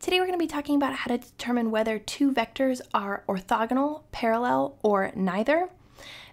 Today we're going to be talking about how to determine whether two vectors are orthogonal, parallel, or neither.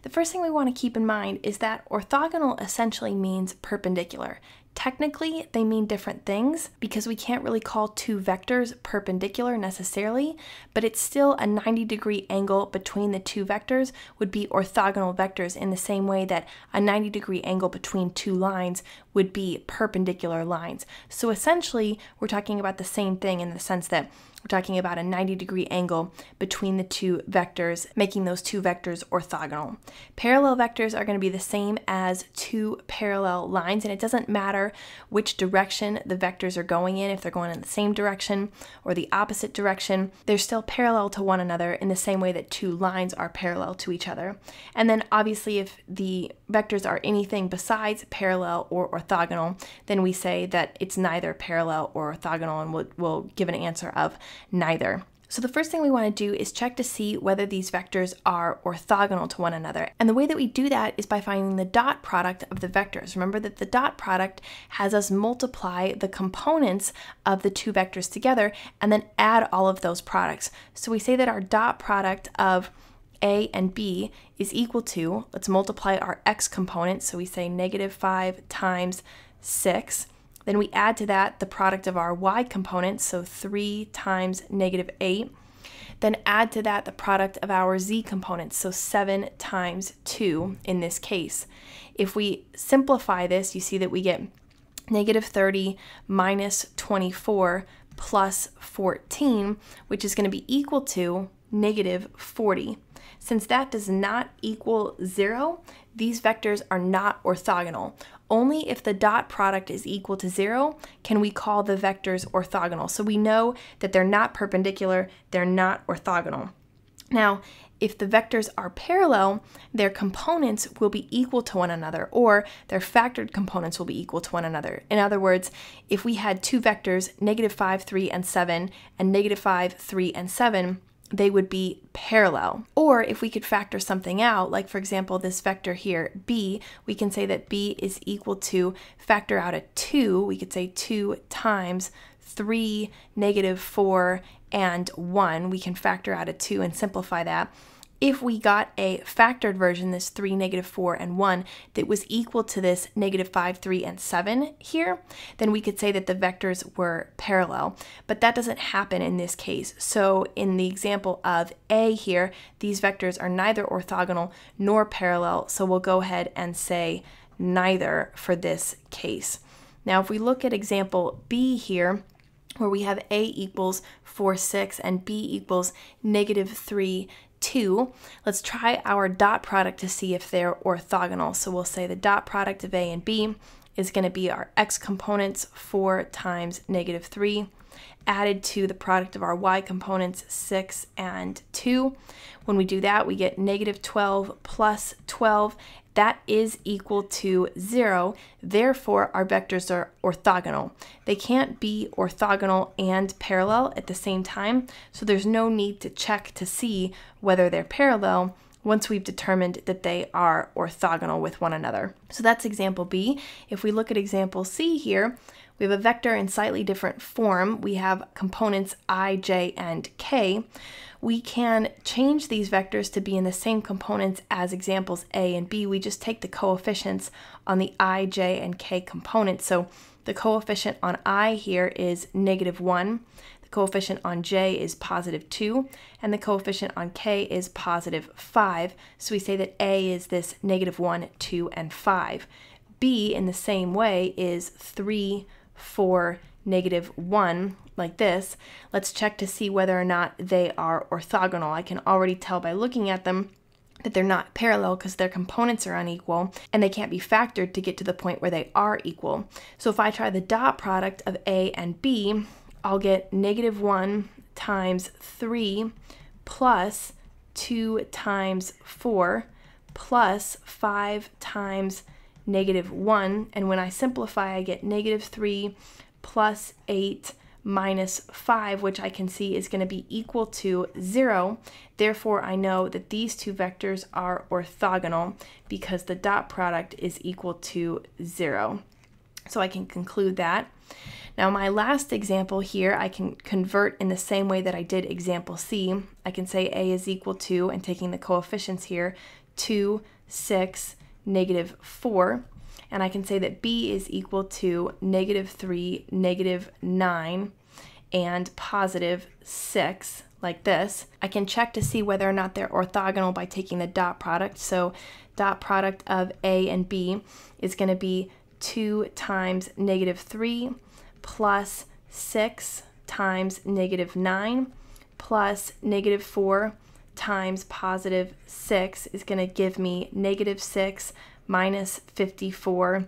The first thing we want to keep in mind is that orthogonal essentially means perpendicular. Technically, they mean different things because we can't really call two vectors perpendicular necessarily, but it's still a 90 degree angle between the two vectors would be orthogonal vectors in the same way that a 90 degree angle between two lines would be perpendicular lines. So essentially, we're talking about the same thing in the sense that we're talking about a 90 degree angle between the two vectors, making those two vectors orthogonal. Parallel vectors are going to be the same as two parallel lines, and it doesn't matter which direction the vectors are going in, if they're going in the same direction or the opposite direction, they're still parallel to one another in the same way that two lines are parallel to each other. And then obviously, if the vectors are anything besides parallel or orthogonal, orthogonal, then we say that it's neither parallel or orthogonal and we'll, we'll give an answer of neither. So the first thing we want to do is check to see whether these vectors are orthogonal to one another. And the way that we do that is by finding the dot product of the vectors. Remember that the dot product has us multiply the components of the two vectors together and then add all of those products. So we say that our dot product of a and b is equal to, let's multiply our x component, so we say negative 5 times 6. Then we add to that the product of our y component, so 3 times negative 8. Then add to that the product of our z component, so 7 times 2 in this case. If we simplify this, you see that we get negative 30 minus 24 plus 14, which is going to be equal to negative 40. Since that does not equal zero, these vectors are not orthogonal. Only if the dot product is equal to zero can we call the vectors orthogonal. So we know that they're not perpendicular, they're not orthogonal. Now, if the vectors are parallel, their components will be equal to one another, or their factored components will be equal to one another. In other words, if we had two vectors, negative 5, 3, and 7, and negative 5, 3, and 7, they would be parallel. Or if we could factor something out, like for example, this vector here, b, we can say that b is equal to factor out a 2, we could say 2 times 3, negative 4, and 1. We can factor out a 2 and simplify that if we got a factored version, this 3, negative 4, and 1, that was equal to this negative 5, 3, and 7 here, then we could say that the vectors were parallel. But that doesn't happen in this case. So in the example of A here, these vectors are neither orthogonal nor parallel, so we'll go ahead and say neither for this case. Now if we look at example B here, where we have A equals 4, 6, and B equals negative 3, two, let's try our dot product to see if they're orthogonal. So we'll say the dot product of A and B is going to be our x components 4 times negative 3 added to the product of our y components 6 and 2. When we do that, we get negative 12 plus 12. That is equal to 0. Therefore, our vectors are orthogonal. They can't be orthogonal and parallel at the same time, so there's no need to check to see whether they're parallel once we've determined that they are orthogonal with one another. So that's example B. If we look at example C here, we have a vector in slightly different form. We have components i, j, and k. We can change these vectors to be in the same components as examples a and b. We just take the coefficients on the i, j, and k components. So the coefficient on i here is negative 1 coefficient on j is positive 2, and the coefficient on k is positive 5. So we say that a is this negative 1, 2, and 5. b, in the same way, is 3, 4, negative 1, like this. Let's check to see whether or not they are orthogonal. I can already tell by looking at them that they're not parallel because their components are unequal and they can't be factored to get to the point where they are equal. So if I try the dot product of A and B, I'll get negative 1 times 3 plus 2 times 4 plus 5 times negative 1. And when I simplify, I get negative 3 plus 8 minus 5, which I can see is going to be equal to 0. Therefore, I know that these two vectors are orthogonal because the dot product is equal to 0. So I can conclude that. Now my last example here, I can convert in the same way that I did example C. I can say A is equal to, and taking the coefficients here, 2, 6, negative 4. And I can say that B is equal to negative 3, negative 9, and positive 6, like this. I can check to see whether or not they're orthogonal by taking the dot product. So dot product of A and B is going to be 2 times negative 3 plus 6 times negative 9 plus negative 4 times positive 6 is going to give me negative 6 minus 54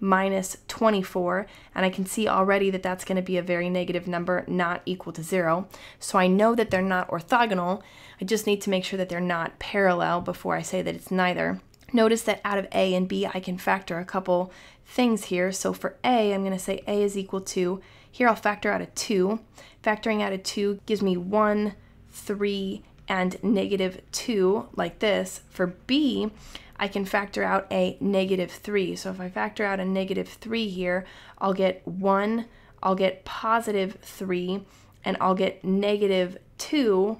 minus 24 and I can see already that that's going to be a very negative number not equal to 0 so I know that they're not orthogonal I just need to make sure that they're not parallel before I say that it's neither Notice that out of A and B, I can factor a couple things here. So for A, I'm going to say A is equal to, here I'll factor out a 2. Factoring out a 2 gives me 1, 3, and negative 2, like this. For B, I can factor out a negative 3. So if I factor out a negative 3 here, I'll get 1, I'll get positive 3, and I'll get negative 2,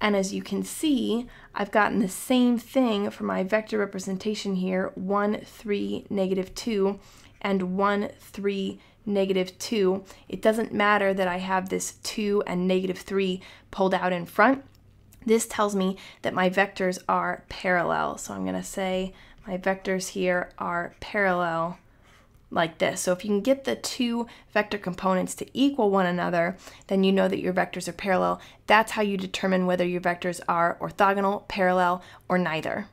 and as you can see, I've gotten the same thing for my vector representation here, 1, 3, negative 2, and 1, 3, negative 2. It doesn't matter that I have this 2 and negative 3 pulled out in front. This tells me that my vectors are parallel. So I'm going to say my vectors here are parallel like this. So if you can get the two vector components to equal one another, then you know that your vectors are parallel. That's how you determine whether your vectors are orthogonal, parallel, or neither.